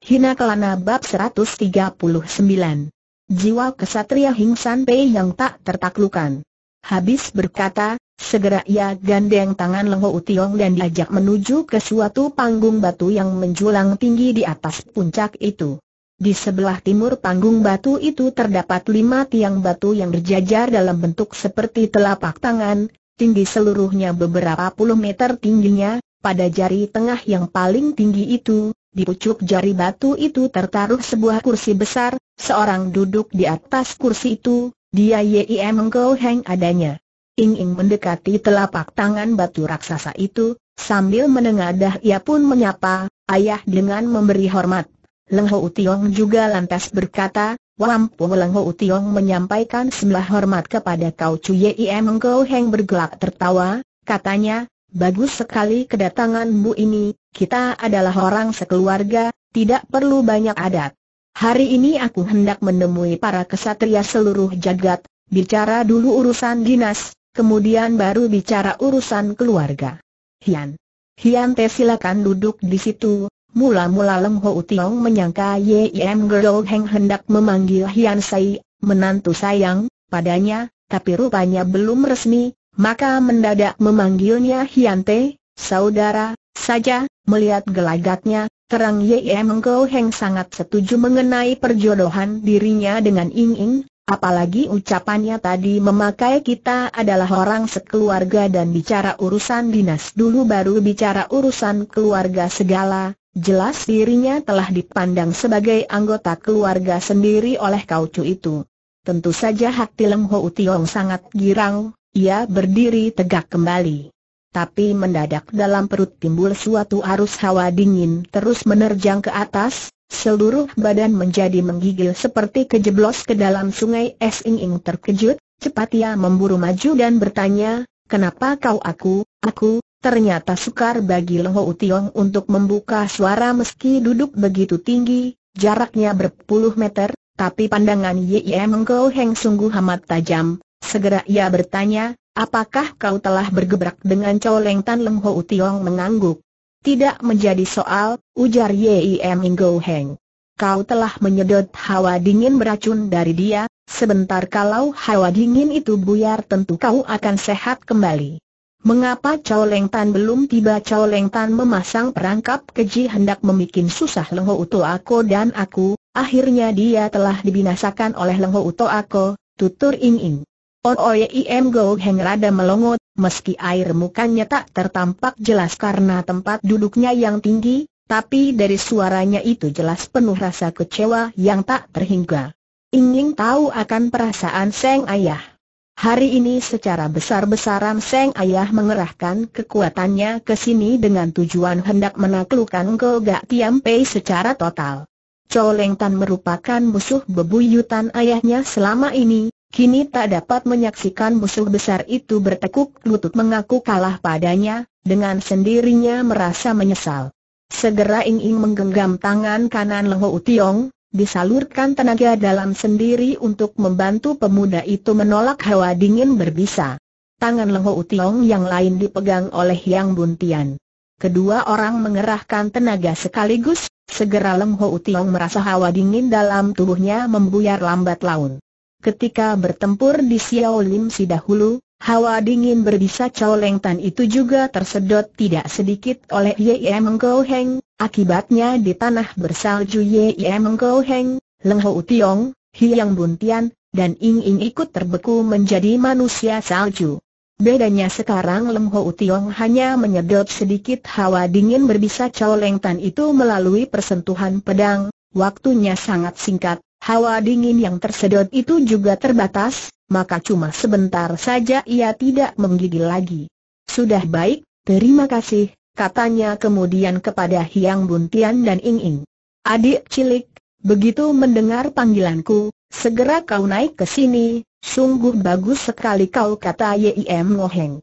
Hina Kelana Bab 139 Jiwa kesatria Hing San Pei yang tak tertaklukan Habis berkata, segera ia gandeng tangan Lengho Utiong dan diajak menuju ke suatu panggung batu yang menjulang tinggi di atas puncak itu di sebelah timur panggung batu itu terdapat lima tiang batu yang berjajar dalam bentuk seperti telapak tangan, tinggi seluruhnya beberapa puluh meter tingginya, pada jari tengah yang paling tinggi itu, di pucuk jari batu itu tertaruh sebuah kursi besar, seorang duduk di atas kursi itu, dia Yim Engkau Heng adanya. Ing Ing mendekati telapak tangan batu raksasa itu, sambil menengadah ia pun menyapa, ayah dengan memberi hormat. Leng Ho Tiong juga lantas berkata, wampu Leng Ho Tiong menyampaikan sembah hormat kepada kau Chu Yim Engkau Heng bergelak tertawa, katanya, Bagus sekali kedatanganmu ini, kita adalah orang sekeluarga, tidak perlu banyak adat. Hari ini aku hendak menemui para kesatria seluruh jagat, bicara dulu urusan dinas, kemudian baru bicara urusan keluarga. Hian. Hian Te silakan duduk di situ. Mula-mula Leng Ho Tiong menyangka Yim Girl Heng hendak memanggil Hian Sai, menantu sayang, padanya, tapi rupanya belum resmi, maka mendadak memanggilnya Hiante, saudara, saja, melihat gelagatnya, terang Ye Mengko Heng sangat setuju mengenai perjodohan dirinya dengan Ying Ying, apalagi ucapannya tadi memakai kita adalah orang sekeluarga dan bicara urusan dinas dulu baru bicara urusan keluarga segala, jelas dirinya telah dipandang sebagai anggota keluarga sendiri oleh kaucu itu. Tentu saja hati Leng Ho Tiong sangat girang, ia berdiri tegak kembali. Tapi mendadak dalam perut timbul suatu arus hawa dingin terus menerjang ke atas, seluruh badan menjadi menggigil seperti kejeblos ke dalam sungai es ing-ing terkejut, cepat ia memburu maju dan bertanya, kenapa kau aku, aku, ternyata sukar bagi Loho Utiong untuk membuka suara meski duduk begitu tinggi, jaraknya berpuluh meter, tapi pandangan Yie Mengko Heng sungguh amat tajam, Segera ia bertanya, apakah kau telah bergebrak dengan Chow Leng Tan Leng Ho Utiong mengangguk? Tidak menjadi soal, ujar Yim Go Heng. Kau telah menyedot hawa dingin beracun dari dia, sebentar kalau hawa dingin itu buyar tentu kau akan sehat kembali. Mengapa Chow Leng Tan belum tiba Chow Leng Tan memasang perangkap keji hendak memikin susah Leng Ho Uto Ako dan aku, akhirnya dia telah dibinasakan oleh Leng Ho Uto Ako, tutur Ing Ing. Ooyim oh, oh, Go Heng rada melongot, meski air mukanya tak tertampak jelas karena tempat duduknya yang tinggi, tapi dari suaranya itu jelas penuh rasa kecewa yang tak terhingga. Ingin tahu akan perasaan Seng Ayah. Hari ini secara besar-besaran Seng Ayah mengerahkan kekuatannya ke sini dengan tujuan hendak menaklukkan Tiam Pei secara total. Coleng Tan merupakan musuh bebuyutan ayahnya selama ini, Kini tak dapat menyaksikan musuh besar itu bertekuk lutut mengaku kalah padanya, dengan sendirinya merasa menyesal. Segera Ing Ing menggenggam tangan kanan Leho Utiong, disalurkan tenaga dalam sendiri untuk membantu pemuda itu menolak hawa dingin berbisa. Tangan Leho Utiong yang lain dipegang oleh Yang Buntian. Kedua orang mengerahkan tenaga sekaligus, segera Leho Utiong merasa hawa dingin dalam tubuhnya membuyar lambat laun. Ketika bertempur di Xiao Lim Si dahulu, hawa dingin berbisa Cao Leng Tan itu juga tersedot tidak sedikit oleh Ye Mengkau Heng, akibatnya di tanah bersalju Ye Mengkau Heng, Leng Ho Tiong, Hiang Buntian, dan Ing Ing ikut terbeku menjadi manusia salju. Bedanya sekarang Leng Ho Tiong hanya menyedot sedikit hawa dingin berbisa Cao Leng Tan itu melalui persentuhan pedang, waktunya sangat singkat, Hawa dingin yang tersedot itu juga terbatas, maka cuma sebentar saja ia tidak menggigil lagi. Sudah baik, terima kasih, katanya kemudian kepada Hiang Buntian dan Ing Ing. Adik cilik, begitu mendengar panggilanku, segera kau naik ke sini, sungguh bagus sekali kau kata Yim Ngoheng.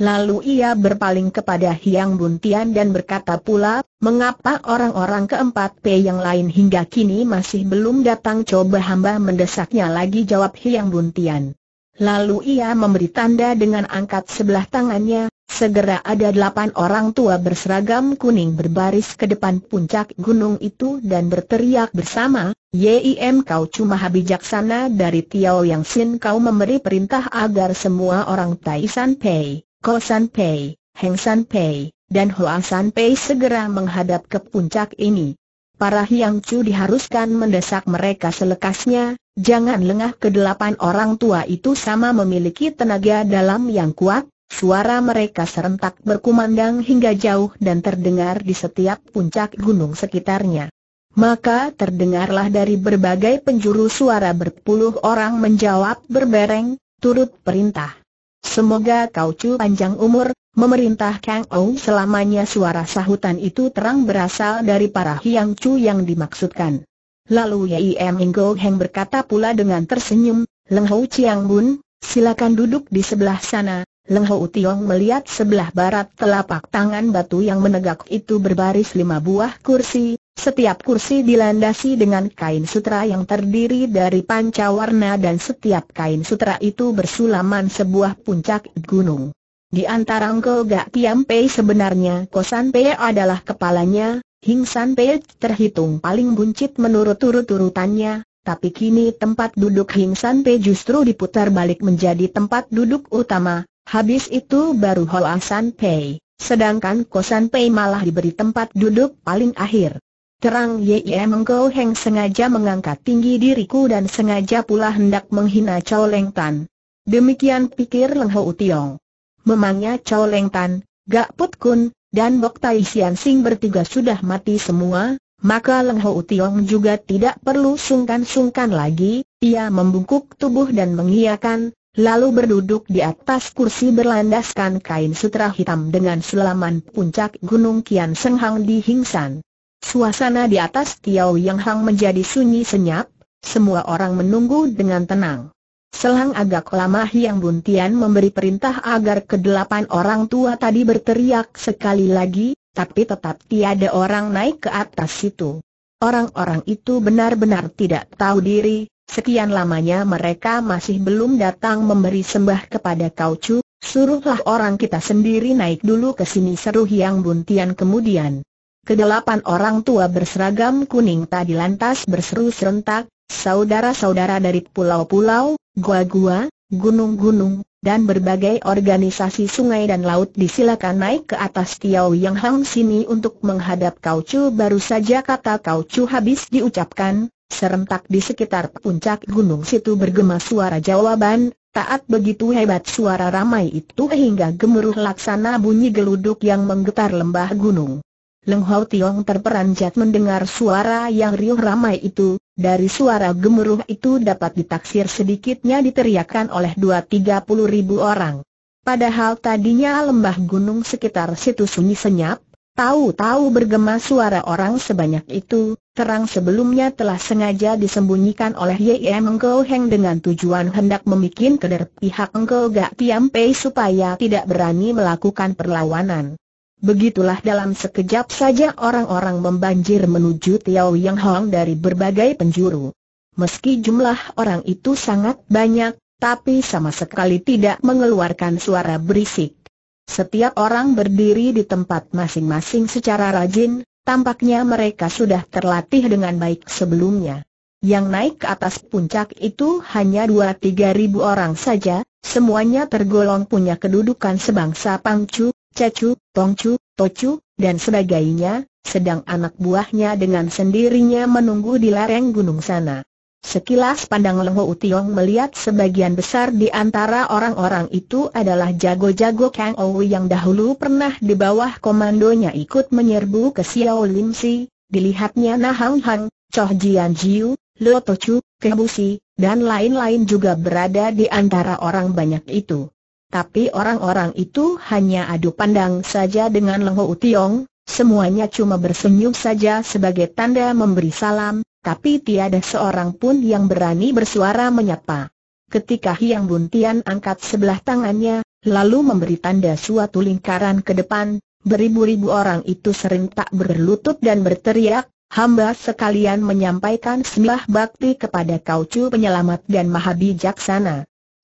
Lalu ia berpaling kepada Hiang Buntian dan berkata pula, mengapa orang-orang keempat P yang lain hingga kini masih belum datang coba hamba mendesaknya lagi jawab Hiang Buntian. Lalu ia memberi tanda dengan angkat sebelah tangannya, segera ada delapan orang tua berseragam kuning berbaris ke depan puncak gunung itu dan berteriak bersama, Yim kau cuma bijaksana dari Tiao Yang Sin kau memberi perintah agar semua orang Taishan Pei Ko San Pei, Heng San Pei, dan Hoa San Pei segera menghadap ke puncak ini. Para Hiang Chu diharuskan mendesak mereka selekasnya, jangan lengah kedelapan orang tua itu sama memiliki tenaga dalam yang kuat, suara mereka serentak berkumandang hingga jauh dan terdengar di setiap puncak gunung sekitarnya. Maka terdengarlah dari berbagai penjuru suara berpuluh orang menjawab berbereng, turut perintah. Semoga kau cu panjang umur, memerintah Kang Ou selamanya suara sahutan itu terang berasal dari para Hiang cu yang dimaksudkan. Lalu Yim Ingo Heng berkata pula dengan tersenyum, Leng Hou Chiang Bun, silakan duduk di sebelah sana, Leng Ho Tiong melihat sebelah barat telapak tangan batu yang menegak itu berbaris lima buah kursi, setiap kursi dilandasi dengan kain sutra yang terdiri dari panca warna dan setiap kain sutra itu bersulaman sebuah puncak gunung. Di antara engkau Gak Tiam Pei sebenarnya Kosan Pei adalah kepalanya, Hing San Pei terhitung paling buncit menurut turut-turutannya, tapi kini tempat duduk Hing San Pei justru diputar balik menjadi tempat duduk utama, Habis itu baru Holasan Pei, sedangkan Kosan Pei malah diberi tempat duduk paling akhir. Terang Yie Mengkau Heng sengaja mengangkat tinggi diriku dan sengaja pula hendak menghina Chow Leng Tan. Demikian pikir Leng Ho Tiong. Memangnya Chow Leng Tan, Gak Put Kun, dan Bok Tai Sian Sing bertiga sudah mati semua, maka Leng Ho Tiong juga tidak perlu sungkan-sungkan lagi, ia membungkuk tubuh dan mengiyakan, lalu berduduk di atas kursi berlandaskan kain sutra hitam dengan selaman puncak Gunung Kian Senghang di Hingsan. Suasana di atas Tiau Yang Hang menjadi sunyi senyap, semua orang menunggu dengan tenang. Selang agak lama Hyang Buntian memberi perintah agar kedelapan orang tua tadi berteriak sekali lagi, tapi tetap tiada orang naik ke atas situ. Orang-orang itu benar-benar tidak tahu diri, Sekian lamanya mereka masih belum datang memberi sembah kepada Kau Chu, suruhlah orang kita sendiri naik dulu ke sini seru Yang Buntian kemudian. Kedelapan orang tua berseragam kuning tadi lantas berseru serentak, saudara-saudara dari pulau-pulau, gua-gua, gunung-gunung, dan berbagai organisasi sungai dan laut disilakan naik ke atas Tiau Yang Hang sini untuk menghadap Kau Chu baru saja kata Kau Chu habis diucapkan, Serentak di sekitar puncak gunung situ bergema suara jawaban, taat begitu hebat suara ramai itu hingga gemuruh laksana bunyi geluduk yang menggetar lembah gunung. Leng Hau Tiong terperanjat mendengar suara yang riuh ramai itu, dari suara gemuruh itu dapat ditaksir sedikitnya diteriakan oleh dua tiga puluh ribu orang. Padahal tadinya lembah gunung sekitar situ sunyi senyap, tahu-tahu bergema suara orang sebanyak itu, terang sebelumnya telah sengaja disembunyikan oleh Yem Engkau Heng dengan tujuan hendak memikin keder pihak Engkau Gak Tiam Pei supaya tidak berani melakukan perlawanan. Begitulah dalam sekejap saja orang-orang membanjir menuju Tiao Yang Hong dari berbagai penjuru. Meski jumlah orang itu sangat banyak, tapi sama sekali tidak mengeluarkan suara berisik. Setiap orang berdiri di tempat masing-masing secara rajin, Tampaknya mereka sudah terlatih dengan baik sebelumnya. Yang naik ke atas puncak itu hanya dua tiga ribu orang saja, semuanya tergolong punya kedudukan sebangsa Pangcu, Cecu, Tongcu, Tocu, dan sebagainya, sedang anak buahnya dengan sendirinya menunggu di lereng gunung sana. Sekilas pandang Leho Utiong melihat sebagian besar di antara orang-orang itu adalah jago-jago Kang Owi yang dahulu pernah di bawah komandonya ikut menyerbu ke Xiao Lim Si, dilihatnya Na Hang Hang, Choh Jian Jiu, Ke Tochu, Si, dan lain-lain juga berada di antara orang banyak itu. Tapi orang-orang itu hanya adu pandang saja dengan Leho Utiong, semuanya cuma bersenyum saja sebagai tanda memberi salam, tapi tiada seorang pun yang berani bersuara menyapa. Ketika Hiang Buntian angkat sebelah tangannya, lalu memberi tanda suatu lingkaran ke depan, beribu-ribu orang itu serentak berlutut dan berteriak, hamba sekalian menyampaikan sembah bakti kepada Kau penyelamat dan maha bijaksana.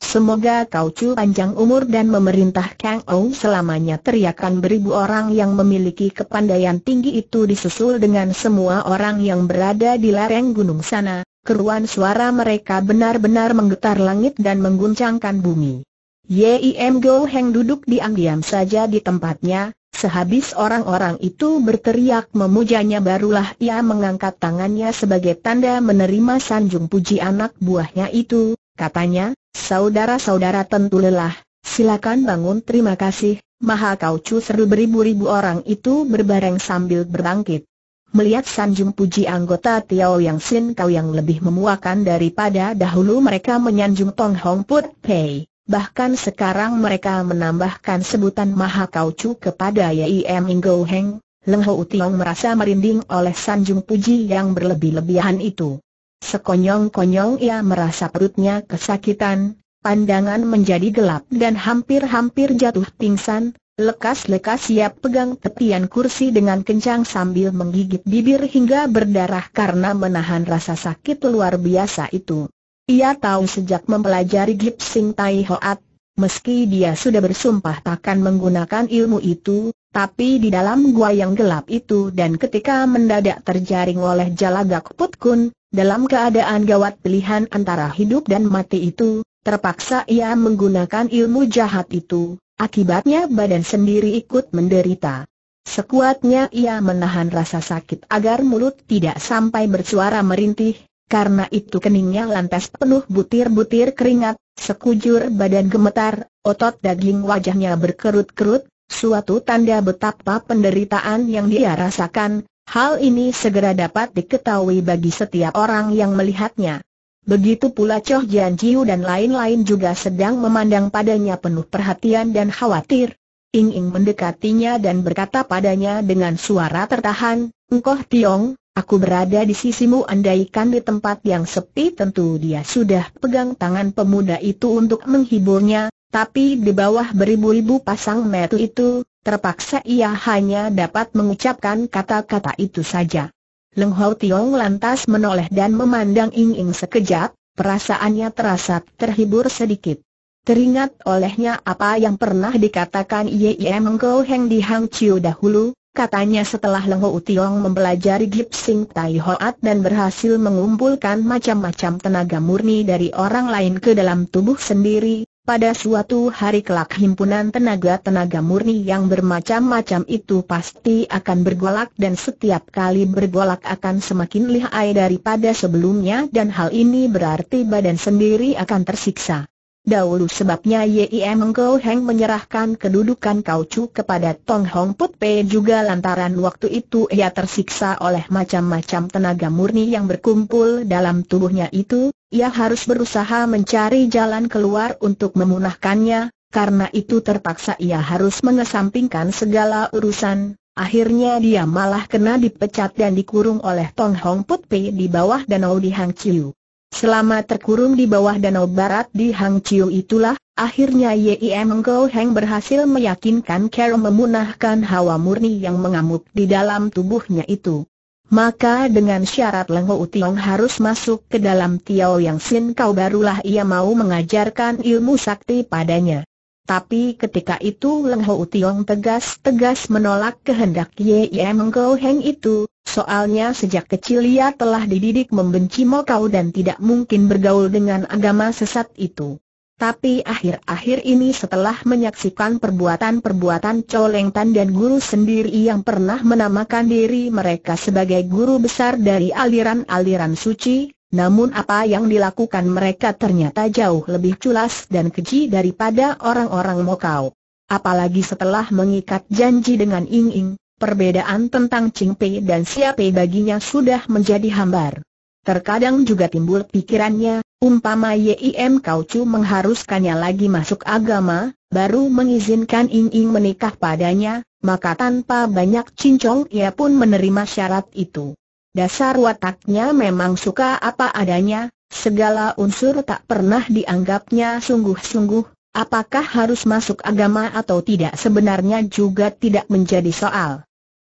Semoga kau cu panjang umur dan memerintah Kang Ou selamanya teriakan beribu orang yang memiliki kepandaian tinggi itu disusul dengan semua orang yang berada di lereng gunung sana, keruan suara mereka benar-benar menggetar langit dan mengguncangkan bumi. Yim Go Heng duduk diam-diam saja di tempatnya, sehabis orang-orang itu berteriak memujanya barulah ia mengangkat tangannya sebagai tanda menerima sanjung puji anak buahnya itu, katanya, Saudara-saudara tentu lelah, silakan bangun terima kasih, maha cu seru beribu-ribu orang itu berbareng sambil berbangkit. Melihat Sanjung puji anggota Tiao Yang Sin Kau yang lebih memuakan daripada dahulu mereka menyanjung Tong Hong Put Pei. Bahkan sekarang mereka menambahkan sebutan Maha Kaucu kepada M. Ingo Heng, Leng Ho Tiong merasa merinding oleh sanjung puji yang berlebih-lebihan itu. Sekonyong-konyong ia merasa perutnya kesakitan, pandangan menjadi gelap dan hampir-hampir jatuh pingsan, lekas-lekas ia pegang tepian kursi dengan kencang sambil menggigit bibir hingga berdarah karena menahan rasa sakit luar biasa itu. Ia tahu sejak mempelajari Gipsing Tai Hoat, meski dia sudah bersumpah takkan menggunakan ilmu itu, tapi di dalam gua yang gelap itu dan ketika mendadak terjaring oleh jalagak putkun, dalam keadaan gawat pilihan antara hidup dan mati itu, terpaksa ia menggunakan ilmu jahat itu, akibatnya badan sendiri ikut menderita. Sekuatnya ia menahan rasa sakit agar mulut tidak sampai bersuara merintih, karena itu keningnya lantas penuh butir-butir keringat, sekujur badan gemetar, otot daging wajahnya berkerut-kerut, Suatu tanda betapa penderitaan yang dia rasakan, hal ini segera dapat diketahui bagi setiap orang yang melihatnya. Begitu pula Choh Jian Jiu dan lain-lain juga sedang memandang padanya penuh perhatian dan khawatir. Ing Ing mendekatinya dan berkata padanya dengan suara tertahan, Engkoh Tiong, aku berada di sisimu andaikan di tempat yang sepi tentu dia sudah pegang tangan pemuda itu untuk menghiburnya, tapi di bawah beribu-ribu pasang metu itu, terpaksa ia hanya dapat mengucapkan kata-kata itu saja. Leng Hau Tiong lantas menoleh dan memandang Ying Ying sekejap, perasaannya terasa terhibur sedikit. Teringat olehnya apa yang pernah dikatakan Ye Ye Mengko Heng di Hang Chiu dahulu, katanya setelah Leng Hau Tiong mempelajari Gipsing Tai Hoat dan berhasil mengumpulkan macam-macam tenaga murni dari orang lain ke dalam tubuh sendiri, pada suatu hari kelak himpunan tenaga-tenaga murni yang bermacam-macam itu pasti akan bergolak dan setiap kali bergolak akan semakin lihai daripada sebelumnya dan hal ini berarti badan sendiri akan tersiksa. Dahulu sebabnya Yim Engkau Heng menyerahkan kedudukan Chu kepada Tong Hong Put Pe juga lantaran waktu itu ia tersiksa oleh macam-macam tenaga murni yang berkumpul dalam tubuhnya itu, ia harus berusaha mencari jalan keluar untuk memunahkannya, karena itu terpaksa ia harus mengesampingkan segala urusan, Akhirnya dia malah kena dipecat dan dikurung oleh Tong Hong Put Pei di bawah danau di Hang Chiu. Selama terkurung di bawah danau barat di Hang Chiu itulah, akhirnya Yim Go Heng berhasil meyakinkan Carol memunahkan hawa murni yang mengamuk di dalam tubuhnya itu. Maka dengan syarat Leng Ho Tiong harus masuk ke dalam Tiao Yang Sin Kau barulah ia mau mengajarkan ilmu sakti padanya. Tapi ketika itu Leng Ho Tiong tegas-tegas menolak kehendak Ye Meng Kau Heng itu, soalnya sejak kecil ia telah dididik membenci Mokau dan tidak mungkin bergaul dengan agama sesat itu. Tapi akhir-akhir ini setelah menyaksikan perbuatan-perbuatan Leng Tan dan guru sendiri yang pernah menamakan diri mereka sebagai guru besar dari aliran-aliran suci, namun apa yang dilakukan mereka ternyata jauh lebih culas dan keji daripada orang-orang Mokau. Apalagi setelah mengikat janji dengan Ing Ing, perbedaan tentang Ching Pei dan Sia Pei baginya sudah menjadi hambar. Terkadang juga timbul pikirannya, umpama Yim Kau Chu mengharuskannya lagi masuk agama, baru mengizinkan Ing Ing menikah padanya, maka tanpa banyak cincong ia pun menerima syarat itu. Dasar wataknya memang suka apa adanya, segala unsur tak pernah dianggapnya sungguh-sungguh, apakah harus masuk agama atau tidak sebenarnya juga tidak menjadi soal.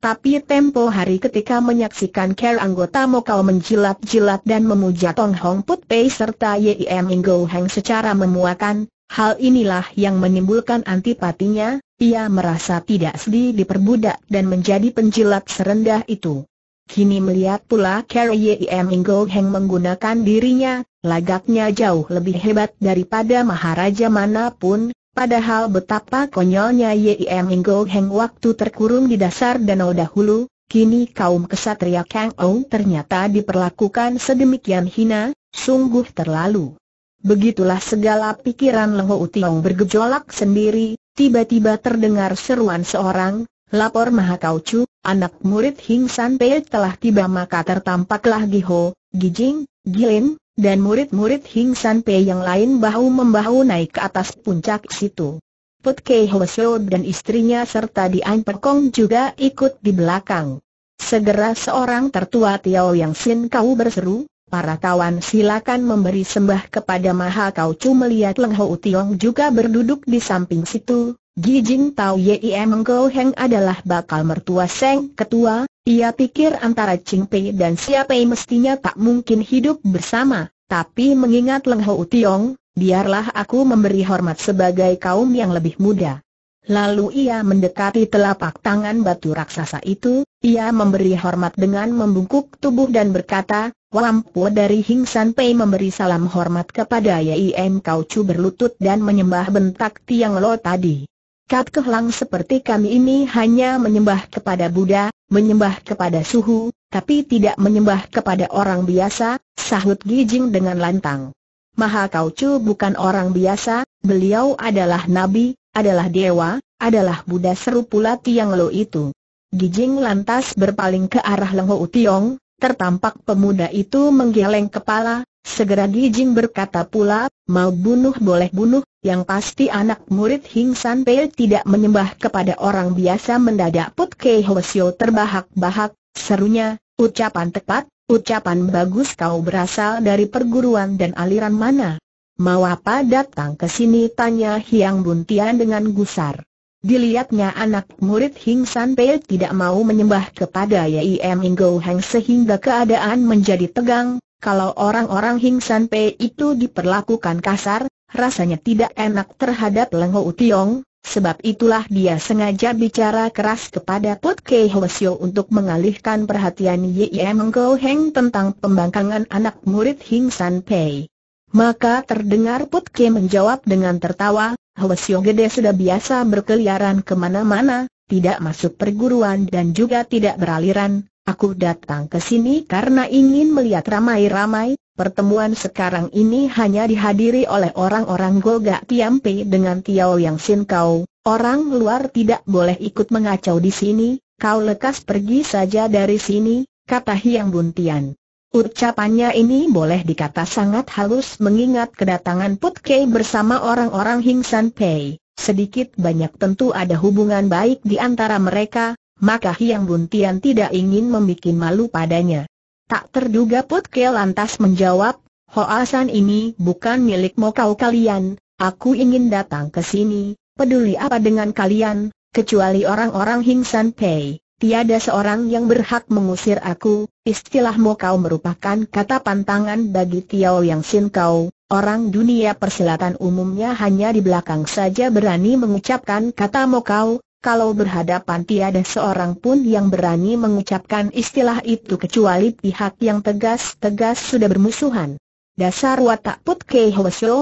Tapi tempo hari ketika menyaksikan care anggota Mokau menjilat-jilat dan memuja Tong Hong Put Pei serta Yim Ingo Heng secara memuakan, hal inilah yang menimbulkan antipatinya, ia merasa tidak sedih diperbudak dan menjadi penjilat serendah itu. Kini melihat pula Carrie Mingo Heng menggunakan dirinya, lagaknya jauh lebih hebat daripada maharaja manapun, Padahal betapa konyolnya Yim Ingo Heng waktu terkurung di dasar danau dahulu, kini kaum kesatria Kang Ou ternyata diperlakukan sedemikian hina, sungguh terlalu. Begitulah segala pikiran Leng Tiong bergejolak sendiri, tiba-tiba terdengar seruan seorang, Lapor Chu, anak murid Hing San Pei telah tiba maka tertampaklah Giho, Gijing, Gilin, dan murid-murid Hing San Pei yang lain bahu-membahu naik ke atas puncak situ. Put Kei Seo dan istrinya serta Dian Perkong juga ikut di belakang. Segera seorang tertua Tiao Yang Sin Kau berseru, para kawan silakan memberi sembah kepada Maha Kau Chu melihat Leng Ho Tiong juga berduduk di samping situ, Ji tahu Tao Yim Engkau Heng adalah bakal mertua Seng Ketua, ia pikir antara Ching Pei dan Sia Pei mestinya tak mungkin hidup bersama, tapi mengingat Leng Ho Tiong, biarlah aku memberi hormat sebagai kaum yang lebih muda. Lalu ia mendekati telapak tangan batu raksasa itu, ia memberi hormat dengan membungkuk tubuh dan berkata, Wampu dari Hing San Pei memberi salam hormat kepada Yim Kau Chu berlutut dan menyembah bentak Tiang Lo tadi. Kat Kehlang seperti kami ini hanya menyembah kepada Buddha, menyembah kepada suhu, tapi tidak menyembah kepada orang biasa, sahut Gijing dengan lantang. Maha Kaucu bukan orang biasa, beliau adalah nabi, adalah dewa, adalah Buddha seru pula Tiang Lo itu. Gijing lantas berpaling ke arah Leng Ho Tiong, tertampak pemuda itu menggeleng kepala, segera Gijing berkata pula, mau bunuh boleh bunuh, yang pasti anak murid Hing San Pei tidak menyembah kepada orang biasa mendadak Put Kei Sio terbahak-bahak, serunya, ucapan tepat, ucapan bagus kau berasal dari perguruan dan aliran mana? Mau apa datang ke sini tanya Hiang Buntian dengan gusar. Dilihatnya anak murid Hing San Pei tidak mau menyembah kepada Yim Inggo Hang sehingga keadaan menjadi tegang, kalau orang-orang Hing San Pei itu diperlakukan kasar, rasanya tidak enak terhadap Lengho Utiong, sebab itulah dia sengaja bicara keras kepada Put Kei Sio untuk mengalihkan perhatian Yim Go Heng tentang pembangkangan anak murid Hing San Pei. Maka terdengar Put Kei menjawab dengan tertawa, Sio gede sudah biasa berkeliaran kemana-mana, tidak masuk perguruan dan juga tidak beraliran, Aku datang ke sini karena ingin melihat ramai-ramai, pertemuan sekarang ini hanya dihadiri oleh orang-orang Golga Tiampe dengan Tiao Yang Sin Kau, orang luar tidak boleh ikut mengacau di sini, kau lekas pergi saja dari sini, kata Hiang Buntian. Ucapannya ini boleh dikata sangat halus mengingat kedatangan Put Kei bersama orang-orang Hing San Pei. Sedikit banyak tentu ada hubungan baik di antara mereka, maka Hiang Buntian tidak ingin membuat malu padanya. Tak terduga Put Ke lantas menjawab, Hoasan ini bukan milik mokau kau kalian, aku ingin datang ke sini, peduli apa dengan kalian, kecuali orang-orang Hingsan Pei. Tiada seorang yang berhak mengusir aku, Istilah kau merupakan kata pantangan bagi Tiao Yang Sin kau, orang dunia persilatan umumnya hanya di belakang saja berani mengucapkan kata mokau, kalau berhadapan tiada seorang pun yang berani mengucapkan istilah itu kecuali pihak yang tegas-tegas sudah bermusuhan. Dasar watak Put Kei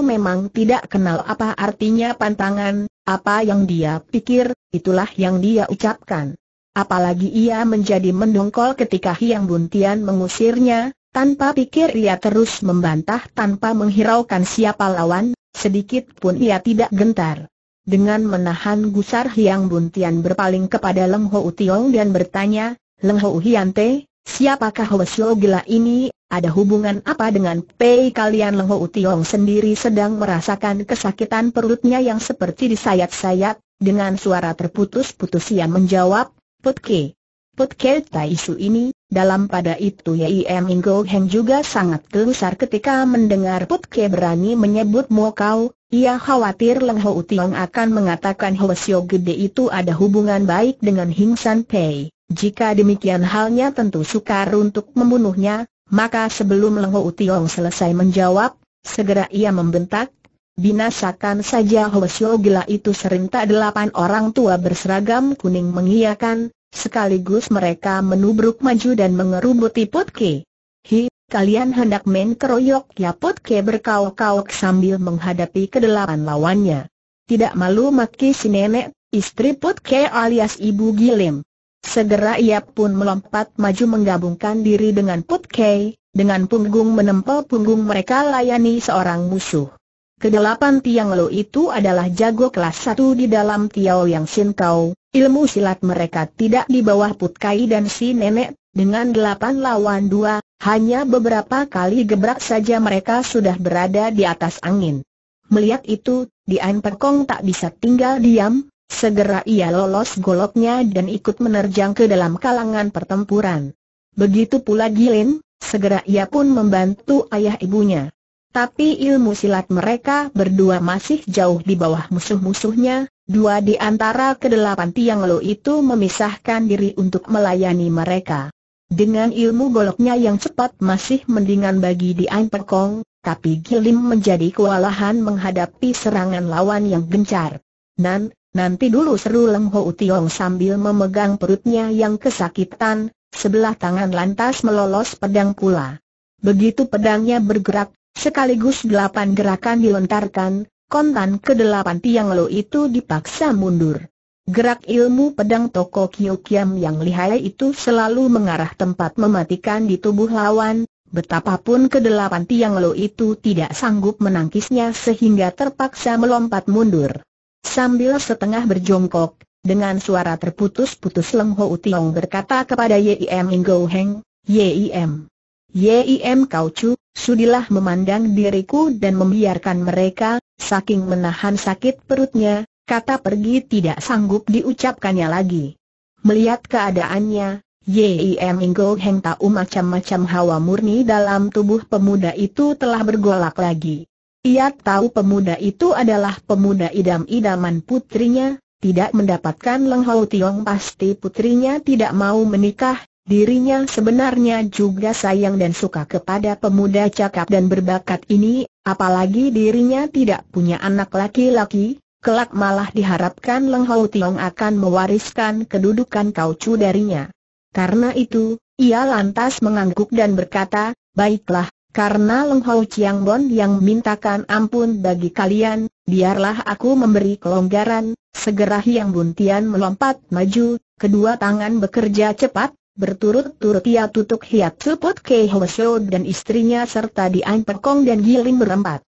memang tidak kenal apa artinya pantangan, apa yang dia pikir, itulah yang dia ucapkan. Apalagi ia menjadi mendongkol ketika Hiang Buntian mengusirnya, tanpa pikir ia terus membantah tanpa menghiraukan siapa lawan, sedikit pun ia tidak gentar. Dengan menahan gusar Hiang Buntian berpaling kepada Leng Ho Tiong dan bertanya, Leng Ho Hian Te, siapakah Wesio gila ini, ada hubungan apa dengan Pei kalian Leng Ho Tiong sendiri sedang merasakan kesakitan perutnya yang seperti disayat-sayat, dengan suara terputus-putus ia menjawab, Putke. Putke Tai Su ini, dalam pada itu m Ingo Heng juga sangat gelusar ketika mendengar Putke berani menyebut Mo Kau, ia khawatir Leng Ho Tiang akan mengatakan Ho Sio Gede itu ada hubungan baik dengan Hing San Pei. Jika demikian halnya tentu sukar untuk membunuhnya, maka sebelum Leng Ho Tiang selesai menjawab, segera ia membentak, Binasakan saja Sio Gila itu tak delapan orang tua berseragam kuning mengiakan, sekaligus mereka menubruk maju dan mengerubuti Putki. Hi kalian hendak main keroyok Yapot Ke berkauk-kauk sambil menghadapi kedelapan lawannya. Tidak malu maki si nenek, istri Pot Ke alias Ibu Gilim. Segera ia pun melompat maju menggabungkan diri dengan Pot Ke, dengan punggung menempel punggung mereka layani seorang musuh. Kedelapan tiang lo itu adalah jago kelas satu di dalam tiaw Yang Sin Kau, ilmu silat mereka tidak di bawah Putkai dan si nenek, dengan delapan lawan dua, hanya beberapa kali gebrak saja mereka sudah berada di atas angin. Melihat itu, Dian Pekong tak bisa tinggal diam, segera ia lolos goloknya dan ikut menerjang ke dalam kalangan pertempuran. Begitu pula Gilin, segera ia pun membantu ayah ibunya. Tapi ilmu silat mereka berdua masih jauh di bawah musuh-musuhnya, dua di antara kedelapan tiang lo itu memisahkan diri untuk melayani mereka. Dengan ilmu goloknya yang cepat masih mendingan bagi Dian Perkong, tapi Gilim menjadi kewalahan menghadapi serangan lawan yang gencar. Nan, nanti dulu seru Leng Ho Tiong sambil memegang perutnya yang kesakitan, sebelah tangan lantas melolos pedang pula. Begitu pedangnya bergerak, sekaligus delapan gerakan dilontarkan, kontan ke delapan tiang lo itu dipaksa mundur. Gerak ilmu pedang Toko kiam yang lihai itu selalu mengarah tempat mematikan di tubuh lawan, betapapun kedelapan tiang lo itu tidak sanggup menangkisnya sehingga terpaksa melompat mundur. Sambil setengah berjongkok, dengan suara terputus-putus Leng Ho Utiong berkata kepada Yim Ingo Heng, Yim. Yim Kau Chu, sudilah memandang diriku dan membiarkan mereka, saking menahan sakit perutnya, kata pergi tidak sanggup diucapkannya lagi. Melihat keadaannya, Yim Inggo Heng tahu macam-macam hawa murni dalam tubuh pemuda itu telah bergolak lagi. Ia tahu pemuda itu adalah pemuda idam-idaman putrinya, tidak mendapatkan Leng hau Tiong pasti putrinya tidak mau menikah, dirinya sebenarnya juga sayang dan suka kepada pemuda cakap dan berbakat ini, apalagi dirinya tidak punya anak laki-laki, kelak malah diharapkan Leng hau Tiong akan mewariskan kedudukan Chu darinya. Karena itu, ia lantas mengangguk dan berkata, baiklah, karena Leng hau Chiang Bon yang mintakan ampun bagi kalian, biarlah aku memberi kelonggaran, segera Hiang Buntian melompat maju, kedua tangan bekerja cepat, Berturut-turut ia tutup hiat suput Kei Hwasyo dan istrinya serta diang Pekong dan Gilim berempat.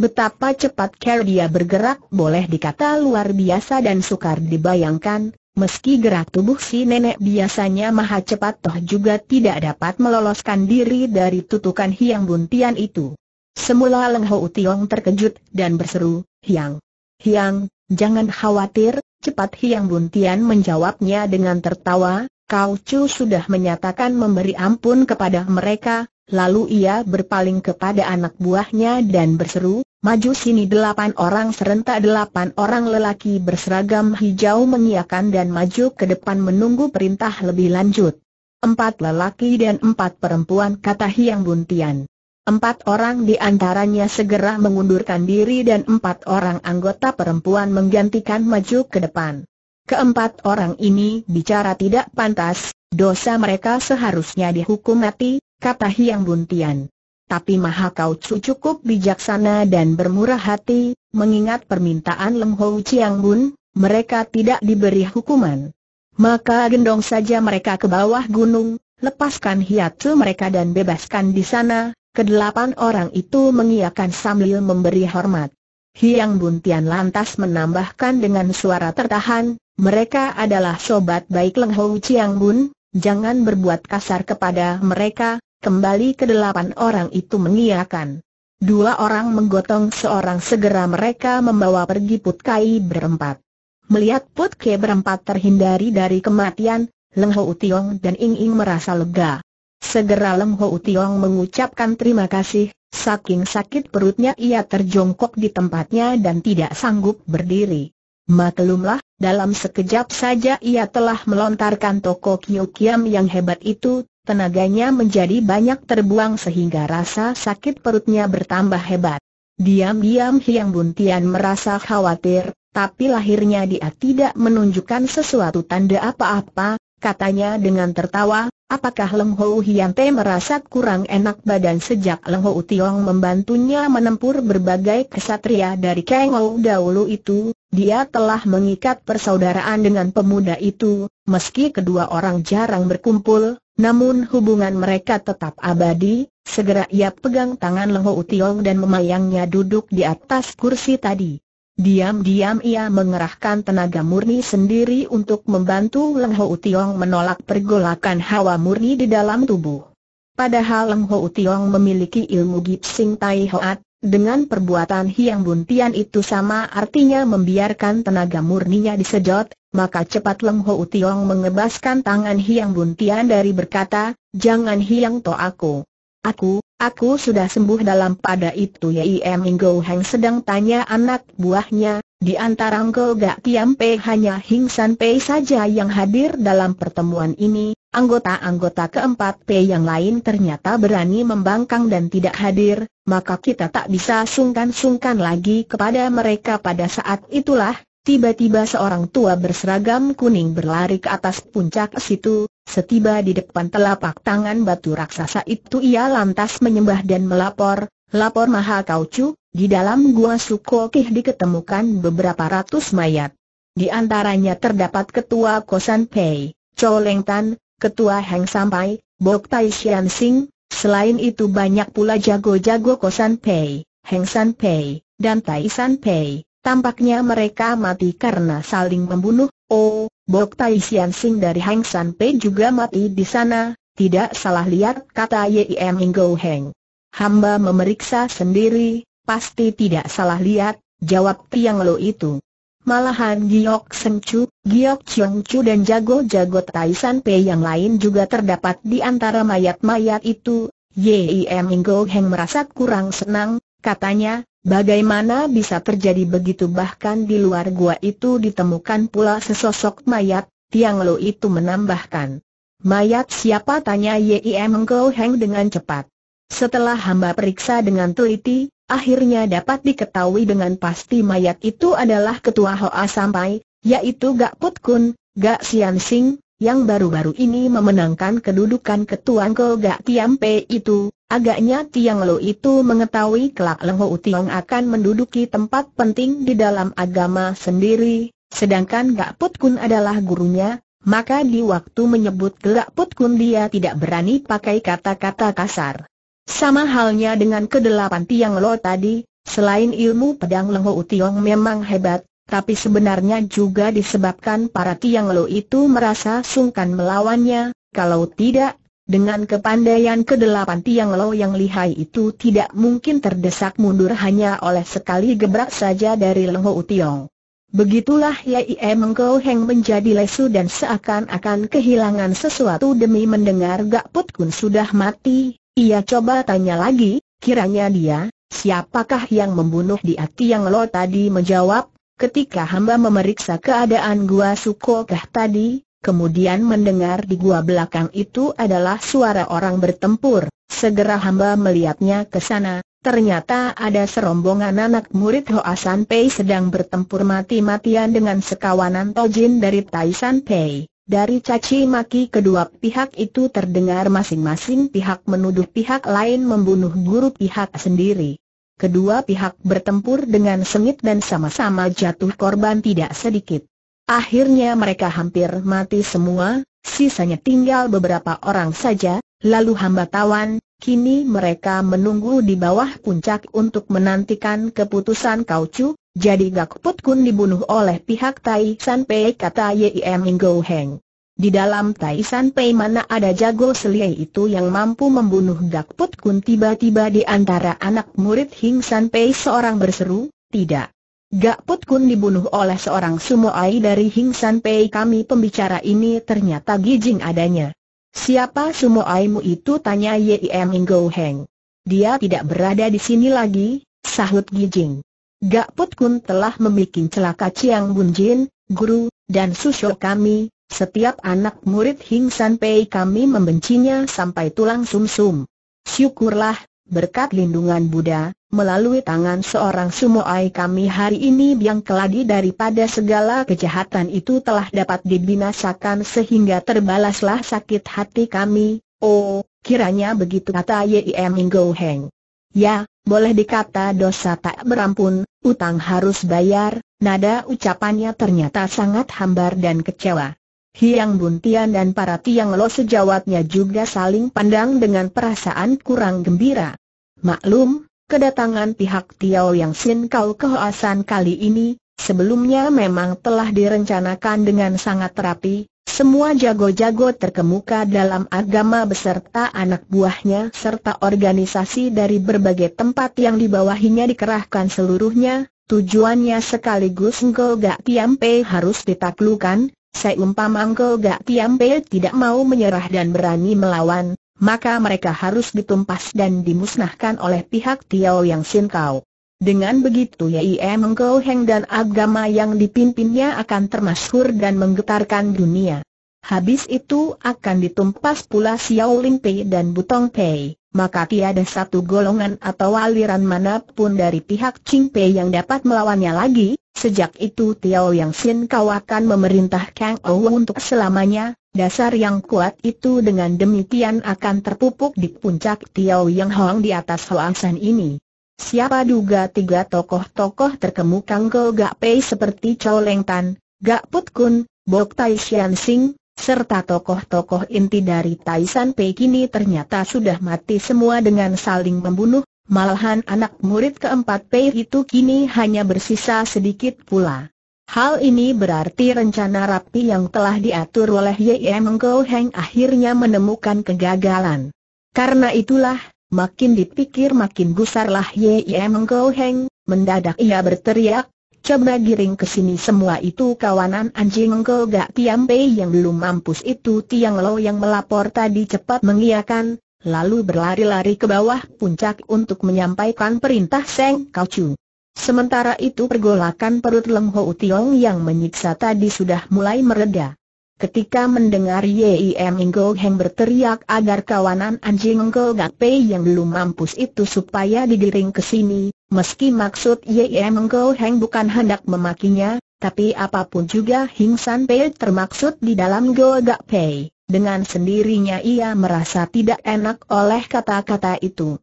Betapa cepat dia bergerak boleh dikata luar biasa dan sukar dibayangkan, meski gerak tubuh si nenek biasanya maha cepat toh juga tidak dapat meloloskan diri dari tutukan Hiang Buntian itu. Semula Leng Ho Tiong terkejut dan berseru, Hiang, Hiang, jangan khawatir, cepat Hiang Buntian menjawabnya dengan tertawa, Kau Chu sudah menyatakan memberi ampun kepada mereka, Lalu ia berpaling kepada anak buahnya dan berseru, Maju sini delapan orang serentak delapan orang lelaki berseragam hijau mengiakan dan maju ke depan menunggu perintah lebih lanjut. Empat lelaki dan empat perempuan kata Hiang Buntian. Empat orang di antaranya segera mengundurkan diri dan empat orang anggota perempuan menggantikan maju ke depan. Keempat orang ini bicara tidak pantas, dosa mereka seharusnya dihukum mati, kata Hiang Buntian tapi Mahakau kau cukup bijaksana dan bermurah hati, mengingat permintaan Lem Hou Chiang Bun, mereka tidak diberi hukuman. Maka gendong saja mereka ke bawah gunung, lepaskan hiatu mereka dan bebaskan di sana, kedelapan orang itu mengiakan sambil memberi hormat. Hiang Buntian lantas menambahkan dengan suara tertahan, mereka adalah sobat baik Leng Hou Chiang Bun, jangan berbuat kasar kepada mereka, Kembali ke delapan orang itu mengiakan. Dua orang menggotong seorang segera mereka membawa pergi Put Kai berempat. Melihat Put Kai berempat terhindari dari kematian, Leng Ho Utiong dan Ing Ing merasa lega. Segera Leng Ho Utiong mengucapkan terima kasih, saking sakit perutnya ia terjongkok di tempatnya dan tidak sanggup berdiri. Maklumlah, dalam sekejap saja ia telah melontarkan toko Kyu Kiam yang hebat itu, Tenaganya menjadi banyak terbuang sehingga rasa sakit perutnya bertambah hebat. Diam-diam Hyang Buntian merasa khawatir, tapi lahirnya dia tidak menunjukkan sesuatu tanda apa-apa, katanya dengan tertawa, apakah Leng Hou Hian Te merasa kurang enak badan sejak Leng Hou Tiong membantunya menempur berbagai kesatria dari Kang Ou dahulu itu, dia telah mengikat persaudaraan dengan pemuda itu, meski kedua orang jarang berkumpul, namun hubungan mereka tetap abadi, segera ia pegang tangan Leng Hou Tiong dan memayangnya duduk di atas kursi tadi. Diam-diam ia mengerahkan tenaga murni sendiri untuk membantu Leng Ho Tiong menolak pergolakan hawa murni di dalam tubuh. Padahal Leng Ho Tiong memiliki ilmu Gipsing Tai Hoat, dengan perbuatan Hiang Buntian itu sama artinya membiarkan tenaga murninya disejot, maka cepat Leng Ho Tiong mengebaskan tangan Hiang Buntian dari berkata, Jangan Hiang To aku. Aku, Aku sudah sembuh dalam pada itu Yim Ngo Heng sedang tanya anak buahnya, di antara Ngo Gak Tiam Pei hanya Hing San Pei saja yang hadir dalam pertemuan ini, anggota-anggota keempat Pei yang lain ternyata berani membangkang dan tidak hadir, maka kita tak bisa sungkan-sungkan lagi kepada mereka pada saat itulah, Tiba-tiba seorang tua berseragam kuning berlari ke atas puncak situ, Setiba di depan telapak tangan batu raksasa itu ia lantas menyembah dan melapor, lapor Maha Kaucu, di dalam gua Sukokih diketemukan beberapa ratus mayat. Di antaranya terdapat ketua Kosan Pei, Chou Leng Tan, ketua Heng Sampai, Bok Tai Xian Sing, selain itu banyak pula jago-jago Kosan Pei, Heng San Pei, dan Tai San Pei. Tampaknya mereka mati karena saling membunuh, oh, Bok Tai Sian Sing dari Hang San Pei juga mati di sana, tidak salah lihat kata Yim Gou Heng. Hamba memeriksa sendiri, pasti tidak salah lihat, jawab Tiang Lo itu. Malahan Giok Seng Chu, Giok Chiong Chu dan jago-jago Tai San Pei yang lain juga terdapat di antara mayat-mayat itu. Yim Gou Heng merasa kurang senang, katanya, Bagaimana bisa terjadi begitu bahkan di luar gua itu ditemukan pula sesosok mayat, Tiang Lo itu menambahkan. Mayat siapa tanya Yim Go Heng dengan cepat. Setelah hamba periksa dengan teliti, akhirnya dapat diketahui dengan pasti mayat itu adalah ketua Hoa Sampai, yaitu Gak Put Kun, Gak Sian Sing, yang baru-baru ini memenangkan kedudukan ketuan Gak Tiam Pe itu, agaknya Tiang Lo itu mengetahui kelak Leng Ho Tiong akan menduduki tempat penting di dalam agama sendiri, sedangkan Gak Put Kun adalah gurunya, maka di waktu menyebut Gak Put Kun dia tidak berani pakai kata-kata kasar. Sama halnya dengan kedelapan Tiang Lo tadi, selain ilmu pedang Leng Ho Tiong memang hebat, tapi sebenarnya juga disebabkan para Tiang Lo itu merasa sungkan melawannya, kalau tidak, dengan kepandaian kedelapan Tiang Lo yang lihai itu tidak mungkin terdesak mundur hanya oleh sekali gebrak saja dari Lengho Utiong. Begitulah Yai Mengkau Heng menjadi lesu dan seakan-akan kehilangan sesuatu demi mendengar Gak Put Kun sudah mati. Ia coba tanya lagi, kiranya dia, siapakah yang membunuh dia yang Lo tadi menjawab, Ketika hamba memeriksa keadaan gua Sukokah tadi, kemudian mendengar di gua belakang itu adalah suara orang bertempur, segera hamba melihatnya ke sana, ternyata ada serombongan anak murid Hoasan Pei sedang bertempur mati-matian dengan sekawanan Tojin dari Taisan Pei. Dari caci maki kedua pihak itu terdengar masing-masing pihak menuduh pihak lain membunuh guru pihak sendiri kedua pihak bertempur dengan sengit dan sama-sama jatuh korban tidak sedikit. Akhirnya mereka hampir mati semua, sisanya tinggal beberapa orang saja, lalu hamba tawan, kini mereka menunggu di bawah puncak untuk menantikan keputusan kaucu, jadi Gak Put Kun dibunuh oleh pihak Tai San Pei kata Ming Go Heng. Di dalam Taisan Pei mana ada jago selia itu yang mampu membunuh Put Kun tiba-tiba di antara anak murid Hing San Pei seorang berseru, tidak. Gak Put Kun dibunuh oleh seorang sumoai dari Hing San Pei kami pembicara ini ternyata gijing adanya. Siapa sumoaimu itu tanya Yim Inggo Heng. Dia tidak berada di sini lagi, sahut gijing. Gak Put Kun telah membuat celaka Chiang Bunjin, guru, dan susul kami, setiap anak murid Hing San Pei kami membencinya sampai tulang sumsum. -sum. Syukurlah, berkat lindungan Buddha, melalui tangan seorang sumoai kami hari ini yang keladi daripada segala kejahatan itu telah dapat dibinasakan sehingga terbalaslah sakit hati kami. Oh, kiranya begitu kata Yim Go Heng. Ya, boleh dikata dosa tak berampun, utang harus bayar, nada ucapannya ternyata sangat hambar dan kecewa. Hiang Buntian dan para Tiang Lo sejawatnya juga saling pandang dengan perasaan kurang gembira. Maklum, kedatangan pihak Tiao Yang Sin Kau kali ini, sebelumnya memang telah direncanakan dengan sangat rapi, semua jago-jago terkemuka dalam agama beserta anak buahnya serta organisasi dari berbagai tempat yang dibawahinya dikerahkan seluruhnya, tujuannya sekaligus Ngolga Tiampe harus ditaklukan, Seumpamangko Gak tiampel tidak mau menyerah dan berani melawan, maka mereka harus ditumpas dan dimusnahkan oleh pihak Tiao Yang Sin Kau. Dengan begitu Yai Mengkau Heng dan agama yang dipimpinnya akan termasyhur dan menggetarkan dunia. Habis itu akan ditumpas pula Xiao Ling Pei dan Butong Pei maka tiada satu golongan atau aliran manapun dari pihak Ching Pei yang dapat melawannya lagi. Sejak itu Tiao Yang Sin kau akan memerintah Kang Ouw untuk selamanya, dasar yang kuat itu dengan demikian akan terpupuk di puncak Tiao Yang Hong di atas Hoasan ini. Siapa duga tiga tokoh-tokoh terkemuka Go Gak Pei seperti Chow Leng Tan, Gak Put Kun, Bok Tai Xian Sing, serta tokoh-tokoh inti dari Taisan Pei kini ternyata sudah mati semua dengan saling membunuh, malahan anak murid keempat Pei itu kini hanya bersisa sedikit pula. Hal ini berarti rencana rapi yang telah diatur oleh Ye Mengko Heng akhirnya menemukan kegagalan. Karena itulah, makin dipikir makin gusarlah Ye Mengko Heng, mendadak ia berteriak, Coba giring ke sini semua itu kawanan anjing gak tiang Pei yang belum mampus itu Tiang Lo yang melapor tadi cepat mengiakan, lalu berlari-lari ke bawah puncak untuk menyampaikan perintah Seng Kau Chu. Sementara itu pergolakan perut Leng Ho Tiong yang menyiksa tadi sudah mulai mereda. Ketika mendengar Yim Ingo Heng berteriak agar kawanan anjing Inggo Gak Pei yang belum mampus itu supaya digiring ke sini, Meski maksud Ye Go Heng bukan hendak memakinya, tapi apapun juga Hing San Pei termaksud di dalam Go Gak Pei, dengan sendirinya ia merasa tidak enak oleh kata-kata itu.